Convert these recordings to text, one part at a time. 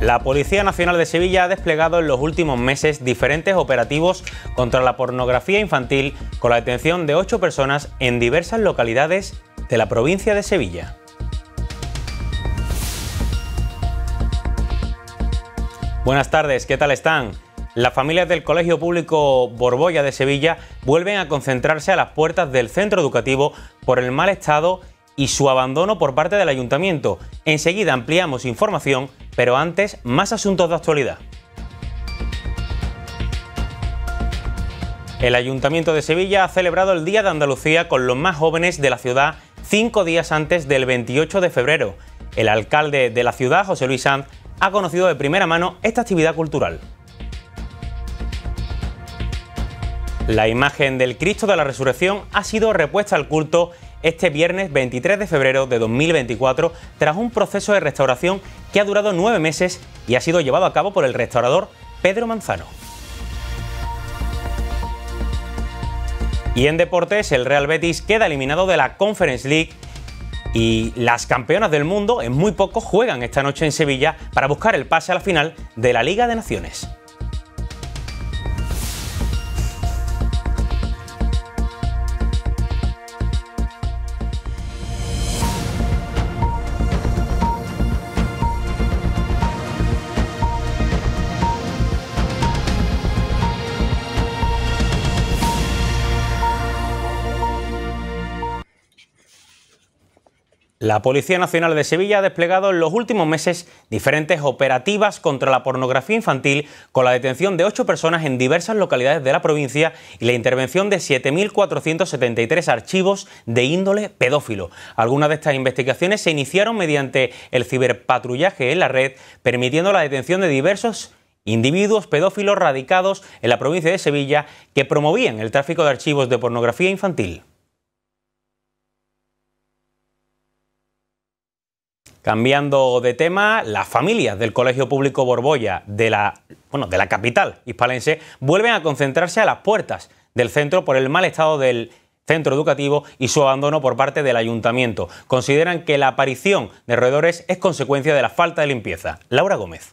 La Policía Nacional de Sevilla ha desplegado en los últimos meses diferentes operativos contra la pornografía infantil con la detención de ocho personas en diversas localidades de la provincia de Sevilla. Buenas tardes, ¿qué tal están? Las familias del Colegio Público Borbolla de Sevilla vuelven a concentrarse a las puertas del centro educativo por el mal estado y su abandono por parte del ayuntamiento. Enseguida ampliamos información pero antes, más asuntos de actualidad. El Ayuntamiento de Sevilla ha celebrado el Día de Andalucía con los más jóvenes de la ciudad cinco días antes del 28 de febrero. El alcalde de la ciudad, José Luis Sanz, ha conocido de primera mano esta actividad cultural. La imagen del Cristo de la Resurrección ha sido repuesta al culto este viernes 23 de febrero de 2024 tras un proceso de restauración que ha durado nueve meses y ha sido llevado a cabo por el restaurador Pedro Manzano. Y en deportes, el Real Betis queda eliminado de la Conference League y las campeonas del mundo en muy poco juegan esta noche en Sevilla para buscar el pase a la final de la Liga de Naciones. La Policía Nacional de Sevilla ha desplegado en los últimos meses diferentes operativas contra la pornografía infantil con la detención de ocho personas en diversas localidades de la provincia y la intervención de 7.473 archivos de índole pedófilo. Algunas de estas investigaciones se iniciaron mediante el ciberpatrullaje en la red, permitiendo la detención de diversos individuos pedófilos radicados en la provincia de Sevilla que promovían el tráfico de archivos de pornografía infantil. Cambiando de tema, las familias del Colegio Público Borbolla de la, de la capital hispalense vuelven a concentrarse a las puertas del centro por el mal estado del centro educativo y su abandono por parte del ayuntamiento. Consideran que la aparición de roedores es consecuencia de la falta de limpieza. Laura Gómez.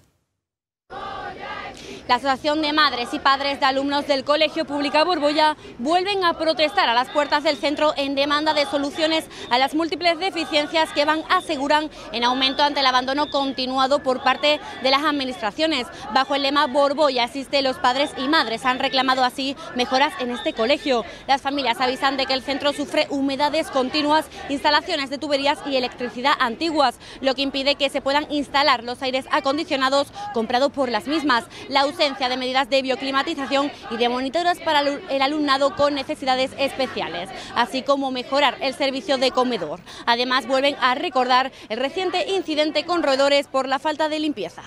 La Asociación de Madres y Padres de Alumnos del Colegio Pública Borbolla vuelven a protestar a las puertas del centro en demanda de soluciones a las múltiples deficiencias que van, aseguran, en aumento ante el abandono continuado por parte de las administraciones. Bajo el lema Borbolla asiste los padres y madres han reclamado así mejoras en este colegio. Las familias avisan de que el centro sufre humedades continuas, instalaciones de tuberías y electricidad antiguas, lo que impide que se puedan instalar los aires acondicionados comprados por las mismas. La de medidas de bioclimatización y de monitores para el alumnado con necesidades especiales, así como mejorar el servicio de comedor. Además, vuelven a recordar el reciente incidente con roedores por la falta de limpieza.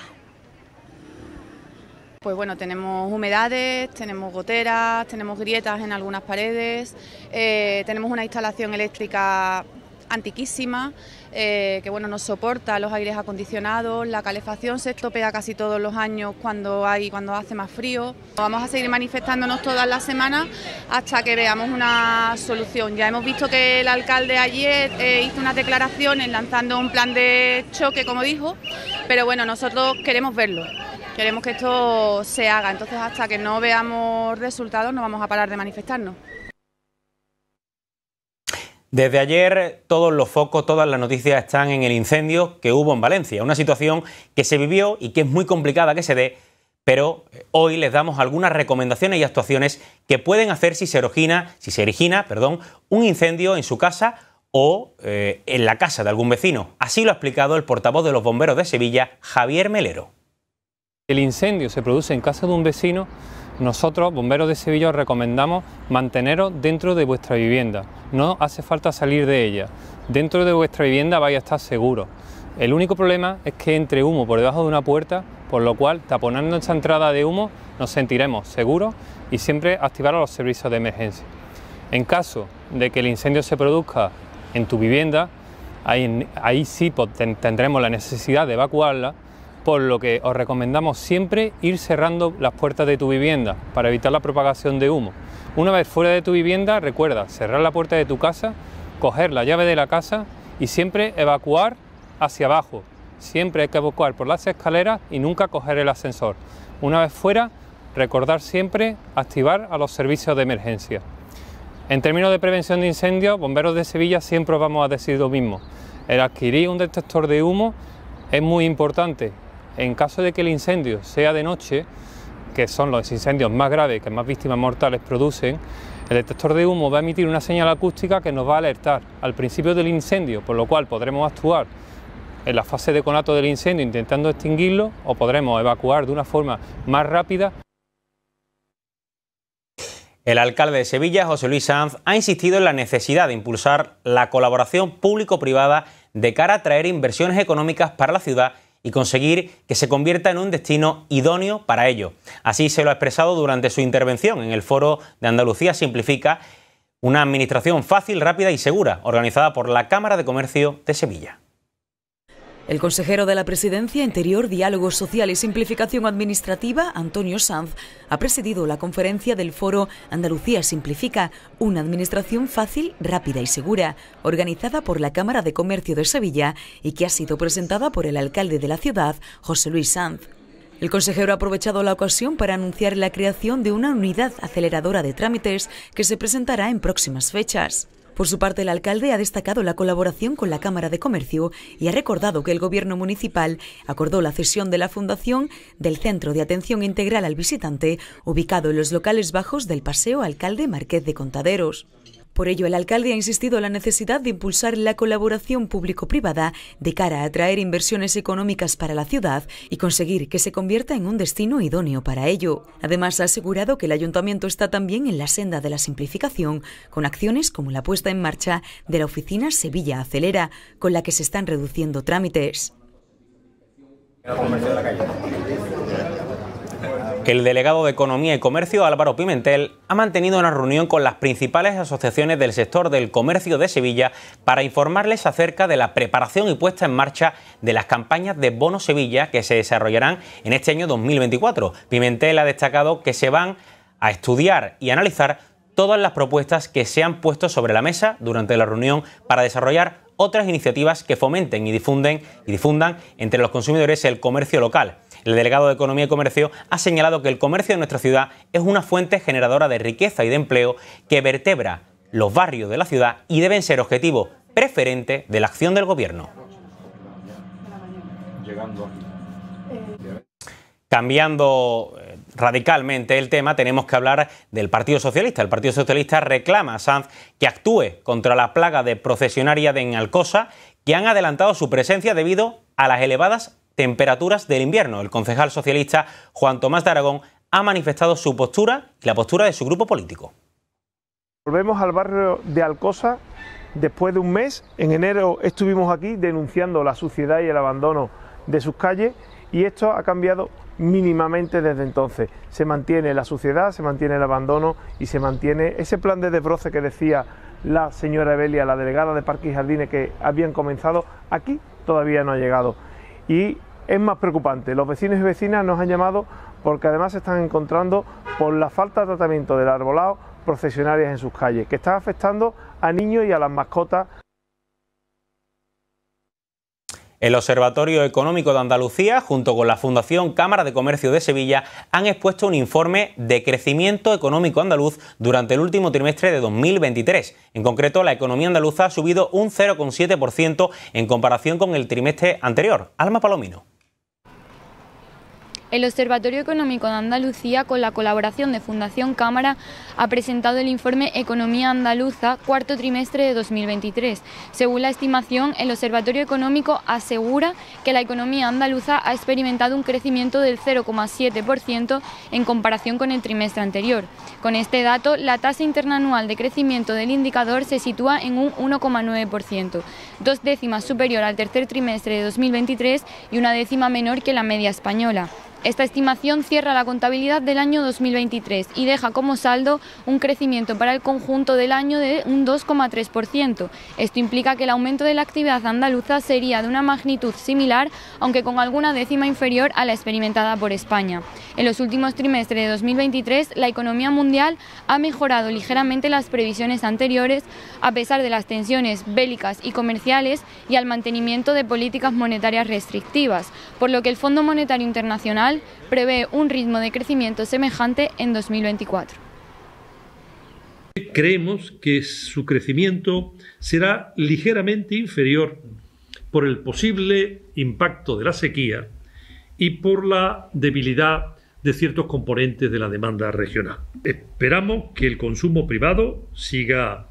Pues bueno, tenemos humedades, tenemos goteras, tenemos grietas en algunas paredes, eh, tenemos una instalación eléctrica antiquísima, eh, que bueno, no soporta los aires acondicionados, la calefacción se estopea casi todos los años cuando, hay, cuando hace más frío. Vamos a seguir manifestándonos todas las semanas hasta que veamos una solución. Ya hemos visto que el alcalde ayer eh, hizo unas declaraciones lanzando un plan de choque, como dijo, pero bueno, nosotros queremos verlo queremos que esto se haga. Entonces, hasta que no veamos resultados, no vamos a parar de manifestarnos. Desde ayer todos los focos, todas las noticias están en el incendio que hubo en Valencia, una situación que se vivió y que es muy complicada que se dé, pero eh, hoy les damos algunas recomendaciones y actuaciones que pueden hacer si se origina, si se origina, perdón, un incendio en su casa o eh, en la casa de algún vecino. Así lo ha explicado el portavoz de los bomberos de Sevilla, Javier Melero. El incendio se produce en casa de un vecino nosotros, bomberos de Sevilla, os recomendamos manteneros dentro de vuestra vivienda. No hace falta salir de ella. Dentro de vuestra vivienda vais a estar seguro. El único problema es que entre humo por debajo de una puerta, por lo cual taponando esa entrada de humo nos sentiremos seguros y siempre activar los servicios de emergencia. En caso de que el incendio se produzca en tu vivienda, ahí, sí tendremos la necesidad de evacuarla por lo que os recomendamos siempre ir cerrando las puertas de tu vivienda para evitar la propagación de humo. Una vez fuera de tu vivienda, recuerda cerrar la puerta de tu casa, coger la llave de la casa y siempre evacuar hacia abajo. Siempre hay que evacuar por las escaleras y nunca coger el ascensor. Una vez fuera, recordar siempre activar a los servicios de emergencia. En términos de prevención de incendios, bomberos de Sevilla siempre vamos a decir lo mismo. El adquirir un detector de humo es muy importante en caso de que el incendio sea de noche, que son los incendios más graves, que más víctimas mortales producen, el detector de humo va a emitir una señal acústica que nos va a alertar al principio del incendio, por lo cual podremos actuar en la fase de conato del incendio intentando extinguirlo o podremos evacuar de una forma más rápida. El alcalde de Sevilla, José Luis Sanz, ha insistido en la necesidad de impulsar la colaboración público-privada de cara a traer inversiones económicas para la ciudad y conseguir que se convierta en un destino idóneo para ello. Así se lo ha expresado durante su intervención en el foro de Andalucía Simplifica, una administración fácil, rápida y segura, organizada por la Cámara de Comercio de Sevilla. El consejero de la Presidencia Interior, Diálogo Social y Simplificación Administrativa, Antonio Sanz, ha presidido la conferencia del foro Andalucía Simplifica, una administración fácil, rápida y segura, organizada por la Cámara de Comercio de Sevilla y que ha sido presentada por el alcalde de la ciudad, José Luis Sanz. El consejero ha aprovechado la ocasión para anunciar la creación de una unidad aceleradora de trámites que se presentará en próximas fechas. Por su parte, el alcalde ha destacado la colaboración con la Cámara de Comercio y ha recordado que el Gobierno municipal acordó la cesión de la fundación del Centro de Atención Integral al Visitante, ubicado en los locales bajos del Paseo Alcalde Marqués de Contaderos. Por ello, el alcalde ha insistido en la necesidad de impulsar la colaboración público-privada de cara a atraer inversiones económicas para la ciudad y conseguir que se convierta en un destino idóneo para ello. Además, ha asegurado que el ayuntamiento está también en la senda de la simplificación, con acciones como la puesta en marcha de la oficina Sevilla Acelera, con la que se están reduciendo trámites. El delegado de Economía y Comercio, Álvaro Pimentel, ha mantenido una reunión con las principales asociaciones del sector del comercio de Sevilla para informarles acerca de la preparación y puesta en marcha de las campañas de Bono Sevilla que se desarrollarán en este año 2024. Pimentel ha destacado que se van a estudiar y analizar todas las propuestas que se han puesto sobre la mesa durante la reunión para desarrollar otras iniciativas que fomenten y difunden y difundan entre los consumidores el comercio local el delegado de Economía y Comercio ha señalado que el comercio de nuestra ciudad es una fuente generadora de riqueza y de empleo que vertebra los barrios de la ciudad y deben ser objetivo preferente de la acción del gobierno. Cambiando eh, radicalmente el tema, tenemos que hablar del Partido Socialista. El Partido Socialista reclama a Sanz que actúe contra la plaga de procesionaria de Enalcosa que han adelantado su presencia debido a las elevadas temperaturas del invierno. El concejal socialista Juan Tomás de Aragón ha manifestado su postura y la postura de su grupo político. Volvemos al barrio de Alcosa. Después de un mes, en enero estuvimos aquí denunciando la suciedad y el abandono de sus calles y esto ha cambiado mínimamente desde entonces. Se mantiene la suciedad, se mantiene el abandono y se mantiene ese plan de desbroce que decía la señora Evelia, la delegada de Parques y Jardines, que habían comenzado, aquí todavía no ha llegado. Y es más preocupante. Los vecinos y vecinas nos han llamado porque además se están encontrando por la falta de tratamiento del arbolado procesionarias en sus calles, que están afectando a niños y a las mascotas. El Observatorio Económico de Andalucía, junto con la Fundación Cámara de Comercio de Sevilla, han expuesto un informe de crecimiento económico andaluz durante el último trimestre de 2023. En concreto, la economía andaluza ha subido un 0,7% en comparación con el trimestre anterior. Alma Palomino. El Observatorio Económico de Andalucía, con la colaboración de Fundación Cámara, ha presentado el informe Economía Andaluza, cuarto trimestre de 2023. Según la estimación, el Observatorio Económico asegura que la economía andaluza ha experimentado un crecimiento del 0,7% en comparación con el trimestre anterior. Con este dato, la tasa interna anual de crecimiento del indicador se sitúa en un 1,9%, dos décimas superior al tercer trimestre de 2023 y una décima menor que la media española. Esta estimación cierra la contabilidad del año 2023 y deja como saldo un crecimiento para el conjunto del año de un 2,3%. Esto implica que el aumento de la actividad andaluza sería de una magnitud similar, aunque con alguna décima inferior a la experimentada por España. En los últimos trimestres de 2023, la economía mundial ha mejorado ligeramente las previsiones anteriores, a pesar de las tensiones bélicas y comerciales y al mantenimiento de políticas monetarias restrictivas, por lo que el Fondo Monetario Internacional prevé un ritmo de crecimiento semejante en 2024. Creemos que su crecimiento será ligeramente inferior por el posible impacto de la sequía y por la debilidad de ciertos componentes de la demanda regional. Esperamos que el consumo privado siga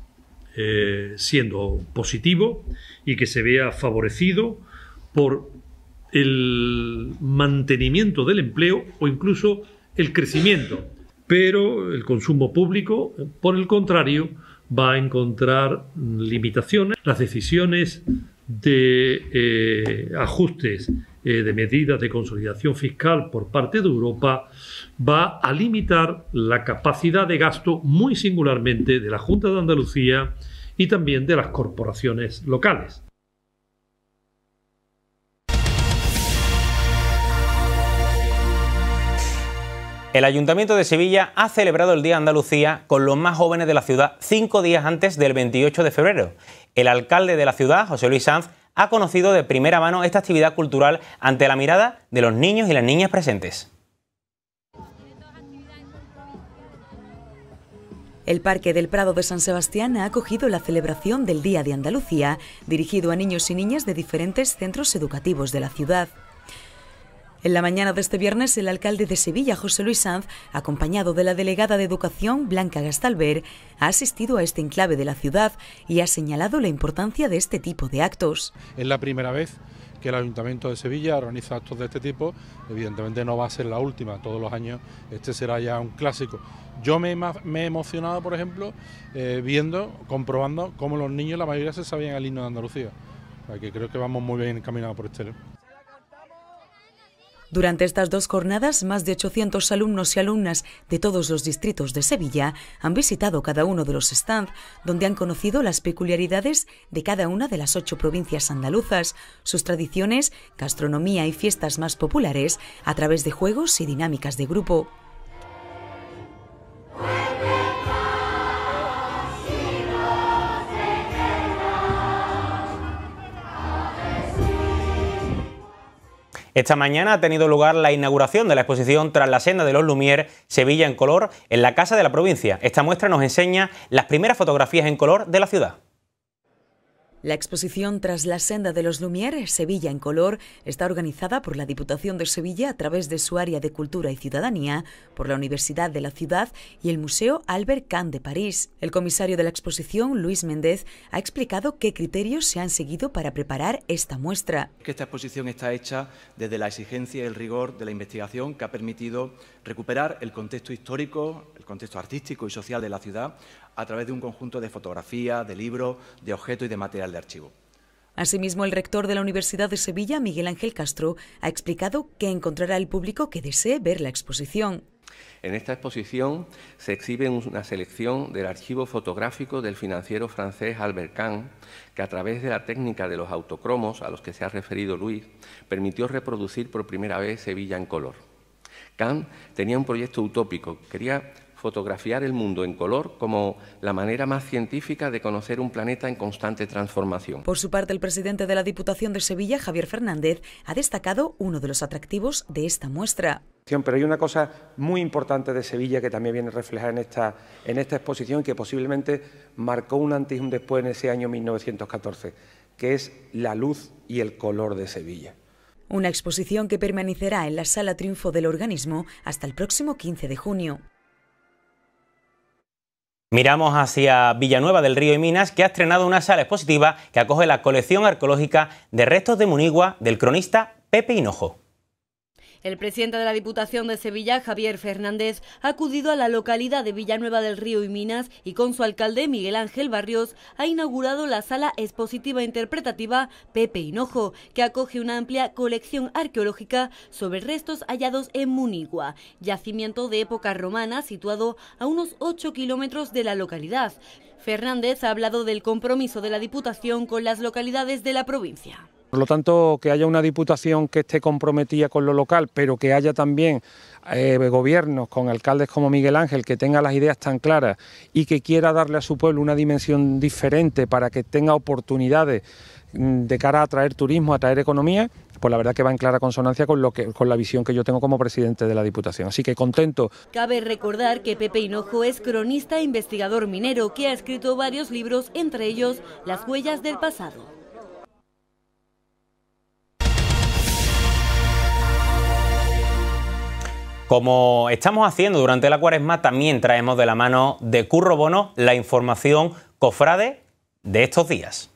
eh, siendo positivo y que se vea favorecido por el mantenimiento del empleo o incluso el crecimiento. Pero el consumo público, por el contrario, va a encontrar limitaciones. Las decisiones de eh, ajustes eh, de medidas de consolidación fiscal por parte de Europa va a limitar la capacidad de gasto muy singularmente de la Junta de Andalucía y también de las corporaciones locales. El Ayuntamiento de Sevilla ha celebrado el Día Andalucía con los más jóvenes de la ciudad cinco días antes del 28 de febrero. El alcalde de la ciudad, José Luis Sanz, ha conocido de primera mano esta actividad cultural ante la mirada de los niños y las niñas presentes. El Parque del Prado de San Sebastián ha acogido la celebración del Día de Andalucía, dirigido a niños y niñas de diferentes centros educativos de la ciudad. En la mañana de este viernes, el alcalde de Sevilla, José Luis Sanz, acompañado de la delegada de Educación, Blanca Gastalver, ha asistido a este enclave de la ciudad y ha señalado la importancia de este tipo de actos. Es la primera vez que el Ayuntamiento de Sevilla organiza actos de este tipo, evidentemente no va a ser la última todos los años, este será ya un clásico. Yo me, he emocionado, por ejemplo, eh, viendo, comprobando cómo los niños, la mayoría se sabían el himno de Andalucía, que creo que vamos muy bien encaminados por este. Durante estas dos jornadas, más de 800 alumnos y alumnas de todos los distritos de Sevilla han visitado cada uno de los stands, donde han conocido las peculiaridades de cada una de las ocho provincias andaluzas, sus tradiciones, gastronomía y fiestas más populares, a través de juegos y dinámicas de grupo. Esta mañana ha tenido lugar la inauguración de la exposición Tras la senda de los Lumière, Sevilla en color, en la Casa de la Provincia. Esta muestra nos enseña las primeras fotografías en color de la ciudad. La exposición Tras la senda de los Lumieres, Sevilla en color, está organizada por la Diputación de Sevilla a través de su área de Cultura y Ciudadanía, por la Universidad de la Ciudad y el Museo Albert Kahn de París. El comisario de la exposición, Luis Méndez, ha explicado qué criterios se han seguido para preparar esta muestra. esta exposición está hecha desde la exigencia y el rigor de la investigación que ha permitido recuperar el contexto histórico, el contexto artístico y social de la ciudad, a través de un conjunto de fotografía, de libros, de objeto y de material de archivo. Asimismo, el rector de la Universidad de Sevilla, Miguel Ángel Castro, ha explicado que encontrará el público que desee ver la exposición. En esta exposición se exhibe una selección del archivo fotográfico del financiero francés Albert Kahn, que a través de la técnica de los autocromos a los que se ha referido Luis, permitió reproducir por primera vez Sevilla en color. Kahn tenía un proyecto utópico, quería fotografiar el mundo en color como la manera más científica de conocer un planeta en constante transformación. Por su parte, el presidente de la Diputación de Sevilla, Javier Fernández, ha destacado uno de los atractivos de esta muestra. Pero hay una cosa muy importante de Sevilla que también viene reflejada en esta, en esta exposición que posiblemente marcó un antes y un después en ese año 1914, que es la luz y el color de Sevilla. Una exposición que permanecerá en la Sala Triunfo del Organismo hasta el próximo 15 de junio. Miramos hacia Villanueva del Río y Minas, que ha estrenado una sala expositiva que acoge la colección arqueológica de restos de Munigua del cronista Pepe Hinojo. El presidente de la Diputación de Sevilla, Javier Fernández, ha acudido a la localidad de Villanueva del Río y Minas y con su alcalde, Miguel Ángel Barrios, ha inaugurado la sala expositiva interpretativa Pepe Hinojo, que acoge una amplia colección arqueológica sobre restos hallados en Munigua, yacimiento de época romana situado a unos 8 kilómetros de la localidad. Fernández ha hablado del compromiso de la Diputación con las localidades de la provincia. Por lo tanto, que haya una diputación que esté comprometida con lo local, pero que haya también eh, gobiernos con alcaldes como Miguel Ángel que tenga las ideas tan claras y que quiera darle a su pueblo una dimensión diferente para que tenga oportunidades mm, de cara a atraer turismo, a atraer economía, pues la verdad que va en clara consonancia con lo que con la visión que yo tengo como presidente de la Diputación. Así que contento. Cabe recordar que Pepe Hinojo es cronista e investigador minero que ha escrito varios libros, entre ellos Las huellas del pasado. Como estamos haciendo durante la cuaresma, también traemos de la mano de Curro Bono la información cofrade de estos días.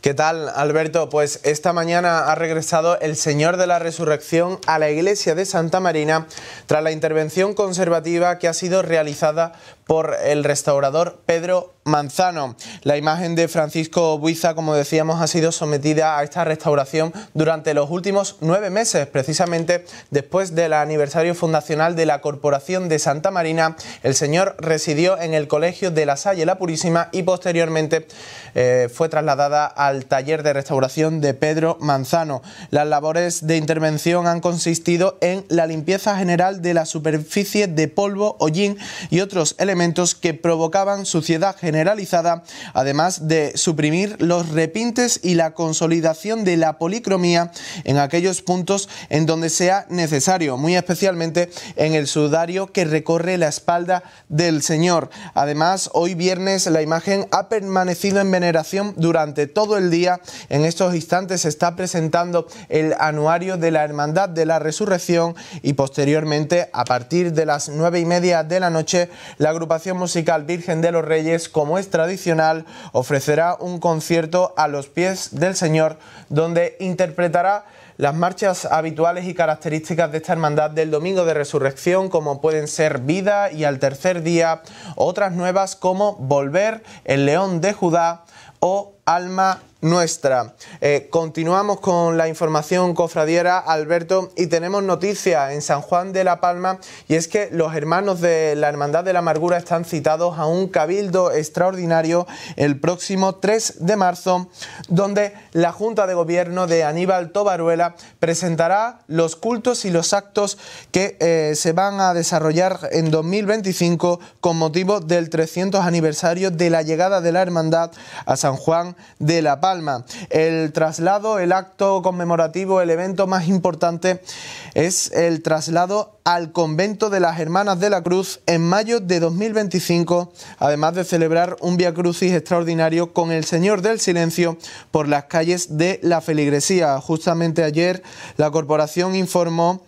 ¿Qué tal, Alberto? Pues esta mañana ha regresado el Señor de la Resurrección a la iglesia de Santa Marina tras la intervención conservativa que ha sido realizada por el restaurador Pedro Manzano. La imagen de Francisco Buiza, como decíamos, ha sido sometida a esta restauración durante los últimos nueve meses, precisamente después del aniversario fundacional de la Corporación de Santa Marina. El señor residió en el Colegio de la Salle La Purísima y posteriormente eh, fue trasladada al taller de restauración de Pedro Manzano. Las labores de intervención han consistido en la limpieza general de la superficie de polvo, hollín y otros elementos que provocaban suciedad generalizada, además de suprimir los repintes y la consolidación de la policromía en aquellos puntos en donde sea necesario, muy especialmente en el sudario que recorre la espalda del Señor. Además, hoy viernes la imagen ha permanecido en veneración durante todo el día. En estos instantes se está presentando el anuario de la Hermandad de la Resurrección y posteriormente, a partir de las nueve y media de la noche, la agrupación musical Virgen de los Reyes, como es tradicional, ofrecerá un concierto a los pies del Señor, donde interpretará las marchas habituales y características de esta hermandad del Domingo de Resurrección, como pueden ser Vida y al tercer día, otras nuevas como Volver, El León de Judá o Alma nuestra. Eh, continuamos con la información cofradiera, Alberto, y tenemos noticia en San Juan de la Palma, y es que los hermanos de la Hermandad de la Amargura están citados a un cabildo extraordinario el próximo 3 de marzo, donde la Junta de Gobierno de Aníbal Tobaruela presentará los cultos y los actos que eh, se van a desarrollar en 2025 con motivo del 300 aniversario de la llegada de la Hermandad a San Juan de la Palma. El traslado, el acto conmemorativo, el evento más importante es el traslado al convento de las Hermanas de la Cruz en mayo de 2025, además de celebrar un Via Crucis extraordinario con el Señor del Silencio por las calles de la Feligresía. Justamente ayer la corporación informó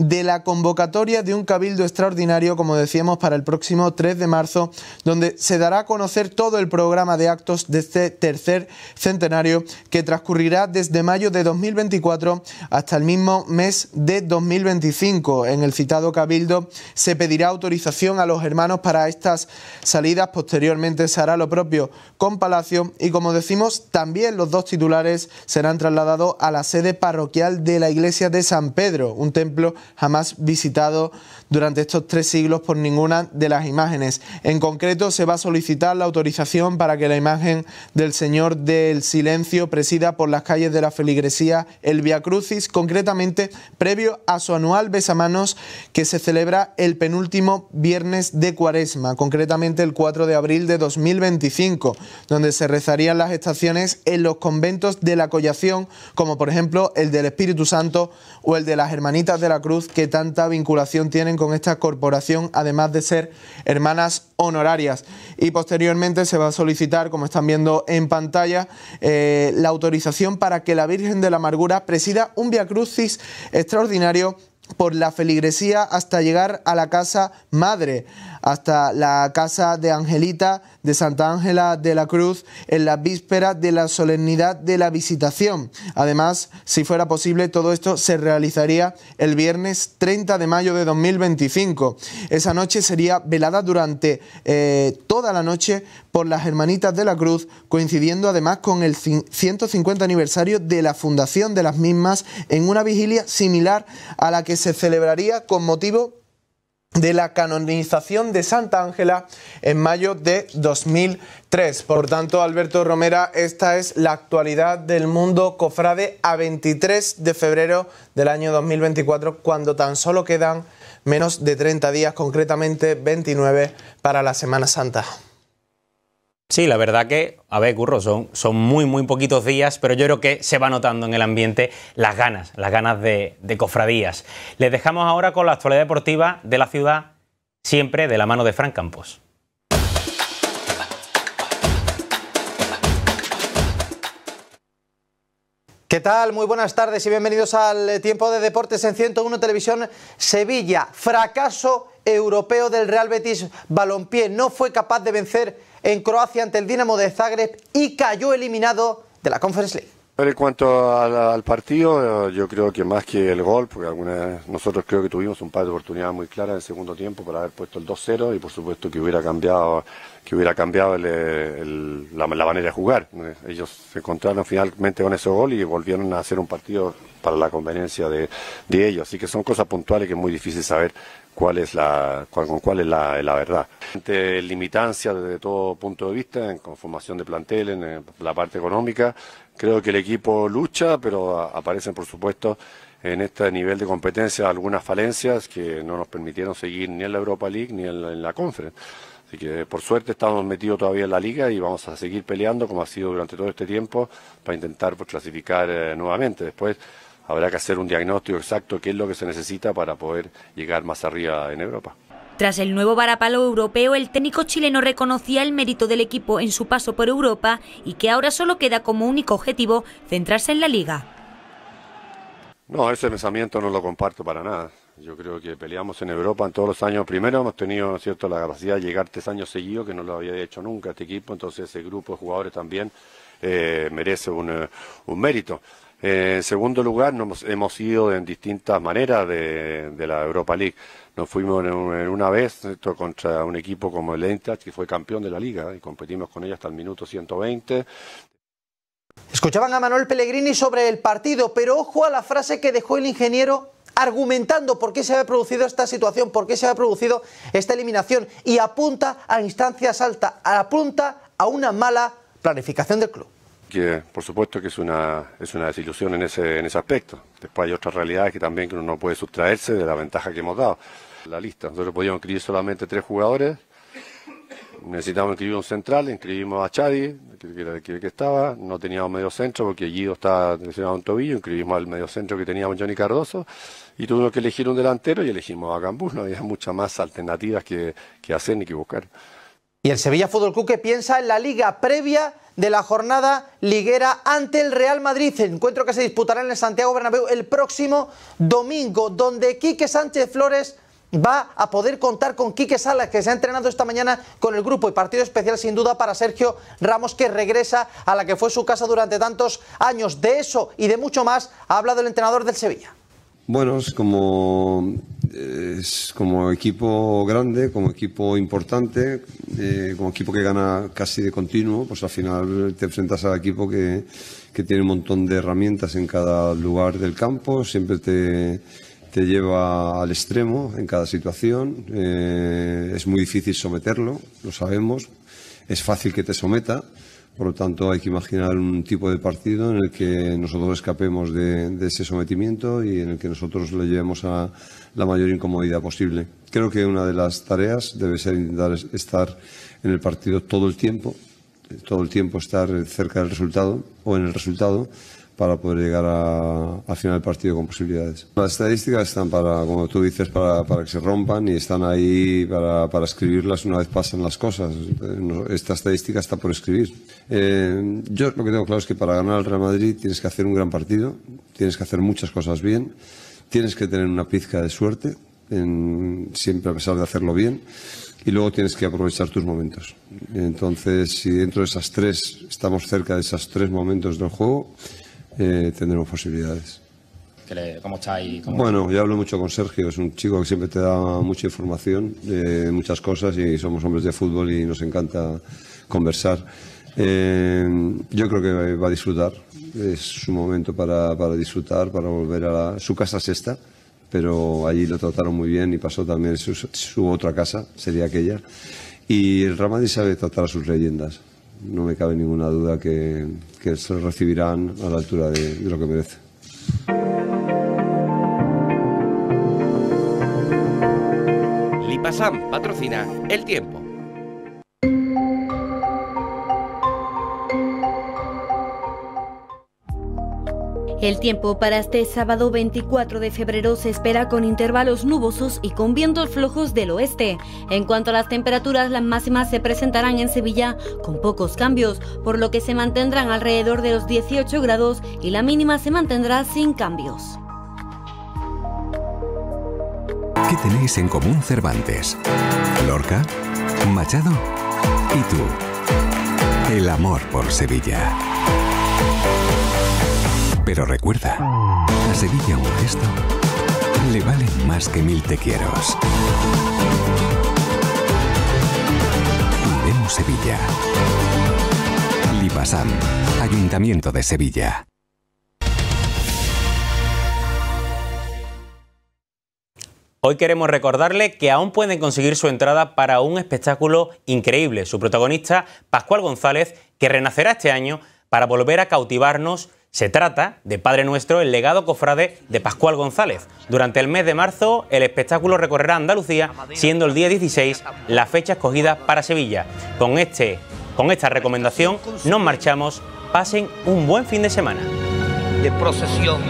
de la convocatoria de un cabildo extraordinario, como decíamos, para el próximo 3 de marzo, donde se dará a conocer todo el programa de actos de este tercer centenario que transcurrirá desde mayo de 2024 hasta el mismo mes de 2025. En el citado cabildo se pedirá autorización a los hermanos para estas salidas. Posteriormente se hará lo propio con Palacio y, como decimos, también los dos titulares serán trasladados a la sede parroquial de la iglesia de San Pedro, un templo jamás visitado durante estos tres siglos por ninguna de las imágenes. En concreto, se va a solicitar la autorización para que la imagen del Señor del Silencio presida por las calles de la feligresía el Via Crucis, concretamente previo a su anual besamanos que se celebra el penúltimo viernes de Cuaresma, concretamente el 4 de abril de 2025, donde se rezarían las estaciones en los conventos de la Collación, como por ejemplo el del Espíritu Santo o el de las Hermanitas de la Cruz que tanta vinculación tienen con esta corporación, además de ser hermanas honorarias. Y posteriormente se va a solicitar, como están viendo en pantalla, eh, la autorización para que la Virgen de la Amargura presida un Via Crucis extraordinario por la feligresía hasta llegar a la casa madre, hasta la casa de Angelita de Santa Ángela de la Cruz en la víspera de la solemnidad de la visitación. Además, si fuera posible, todo esto se realizaría el viernes 30 de mayo de 2025. Esa noche sería velada durante eh, toda la noche por las Hermanitas de la Cruz, coincidiendo además con el 150 aniversario de la fundación de las mismas en una vigilia similar a la que se celebraría con motivo de la canonización de Santa Ángela en mayo de 2003. Por tanto, Alberto Romera, esta es la actualidad del mundo cofrade a 23 de febrero del año 2024, cuando tan solo quedan menos de 30 días, concretamente 29 para la Semana Santa. Sí, la verdad que, a ver, curro, son, son muy, muy poquitos días, pero yo creo que se va notando en el ambiente las ganas, las ganas de, cofradías. Les dejamos ahora con la actualidad deportiva de la ciudad, siempre de la mano de Fran Campos. ¿Qué tal? Muy buenas tardes y bienvenidos al Tiempo de Deportes en 101 Televisión Sevilla. Fracaso europeo del Real Betis Balompié. No fue capaz de vencer en Croacia ante el Dinamo de Zagreb y cayó eliminado de la Conference League. Pero en cuanto al, partido, eh, yo creo que más que el gol, porque nosotros creo que tuvimos un par de oportunidades muy claras en el segundo tiempo para haber puesto el 2-0 y por supuesto que hubiera cambiado, que hubiera cambiado la, manera de jugar. Ellos se encontraron finalmente con ese gol y volvieron a hacer un partido para la conveniencia de, de ellos. Así que son cosas puntuales que es muy difícil saber cuál es la, cuál, con cuál es la, la verdad. Limitancia desde todo punto de vista, en conformación de plantel, en la parte económica. Creo que el equipo lucha, pero aparecen, por supuesto, en este nivel de competencia algunas falencias que no nos permitieron seguir ni en la Europa League ni en la, Conference. Así que por suerte estamos metidos todavía en la liga y vamos a seguir peleando como ha sido durante todo este tiempo para intentar pues, clasificar eh, nuevamente. Después habrá que hacer un diagnóstico exacto qué es lo que se necesita para poder llegar más arriba en Europa. Tras el nuevo varapalo europeo, el técnico chileno reconocía el mérito del equipo en su paso por Europa y que ahora solo queda como único objetivo centrarse en la liga. No, ese pensamiento no lo comparto para nada. Yo creo que peleamos en Europa en todos los años. Primero hemos tenido cierto la capacidad de llegar tres años seguidos, que no lo había hecho nunca este equipo, entonces ese grupo de jugadores también eh, merece un eh, mérito en eh, segundo lugar, nos hemos ido en distintas maneras de, la Europa League. Nos fuimos en, una vez contra un equipo como el Eintracht, que fue campeón de la liga, y competimos con ellos hasta el minuto 120. Escuchaban a Manuel Pellegrini sobre el partido, pero ojo a la frase que dejó el ingeniero argumentando por qué se había producido esta situación, por qué se había producido esta eliminación y apunta a instancias altas, apunta a una mala planificación del club que por supuesto que es una, es una desilusión en ese, en ese aspecto. Después hay otras realidades que también que uno no puede sustraerse de la ventaja que hemos dado. La lista, nosotros podíamos inscribir solamente tres jugadores, necesitábamos inscribir un central, inscribimos a Chadi, que era el que estaba, no teníamos medio centro porque Guido estaba lesionado un tobillo, inscribimos al medio centro que teníamos Johnny Cardoso, y tuvimos que elegir un delantero y elegimos a Cambú, no había muchas más alternativas que, que hacer ni que buscar. Y el Sevilla Fútbol Club que piensa en la liga previa de la jornada liguera ante el Real Madrid, encuentro que se disputará en el Santiago Bernabéu el próximo domingo, donde Quique Sánchez Flores va a poder contar con Quique Salas, que se ha entrenado esta mañana con el grupo y partido especial sin duda para Sergio Ramos, que regresa a la que fue su casa durante tantos años. De eso y de mucho más ha hablado el entrenador del Sevilla. Bueno, como, como equipo grande, como equipo importante, eh, como equipo que gana casi de continuo, pues al final te enfrentas al equipo que, tiene un montón de herramientas en cada lugar del campo, siempre te, lleva al extremo en cada situación, eh, es muy difícil someterlo, lo sabemos, es fácil que te someta. Por lo tanto, hay que imaginar un tipo de partido en el que nosotros escapemos de, ese sometimiento y en el que nosotros le llevemos a la mayor incomodidad posible. Creo que una de las tareas debe ser intentar estar en el partido todo el tiempo, todo el tiempo estar cerca del resultado o en el resultado para poder llegar a, al final del partido con posibilidades. Las estadísticas están para, como tú dices, para, que se rompan y están ahí para, escribirlas una vez pasan las cosas. Esta estadística está por escribir. Eh, yo lo que tengo claro es que para ganar al Real Madrid tienes que hacer un gran partido, tienes que hacer muchas cosas bien, tienes que tener una pizca de suerte, siempre a pesar de hacerlo bien y luego tienes que aprovechar tus momentos. Entonces, si dentro de esas tres, estamos cerca de esos tres momentos del juego, eh, tendremos posibilidades. ¿Cómo estáis? Cómo... Bueno, yo hablo mucho con Sergio, es un chico que siempre te da mucha información, de muchas cosas y somos hombres de fútbol y nos encanta conversar. Eh, yo creo que va a disfrutar, es su momento para, disfrutar, para volver a la... su casa esta pero allí lo trataron muy bien y pasó también su, otra casa, sería aquella. Y el Ramadi sabe tratar a sus leyendas no me cabe ninguna duda que, que se recibirán a la altura de, lo que merece. Lipasam patrocina El Tiempo. El tiempo para este sábado 24 de febrero se espera con intervalos nubosos y con vientos flojos del oeste. En cuanto a las temperaturas, las máximas se presentarán en Sevilla con pocos cambios, por lo que se mantendrán alrededor de los 18 grados y la mínima se mantendrá sin cambios. ¿Qué tenéis en común Cervantes? Lorca, Machado y tú. El amor por Sevilla. Pero recuerda, a Sevilla un gesto le valen más que mil te quieros. Sevilla. Lipasán, Ayuntamiento de Sevilla. Hoy queremos recordarle que aún pueden conseguir su entrada para un espectáculo increíble. Su protagonista, Pascual González, que renacerá este año para volver a cautivarnos se trata de Padre Nuestro, el legado cofrade de Pascual González. Durante el mes de marzo, el espectáculo recorrerá Andalucía, siendo el día 16 la fecha escogida para Sevilla. Con, este, con esta recomendación nos marchamos. Pasen un buen fin de semana. procesión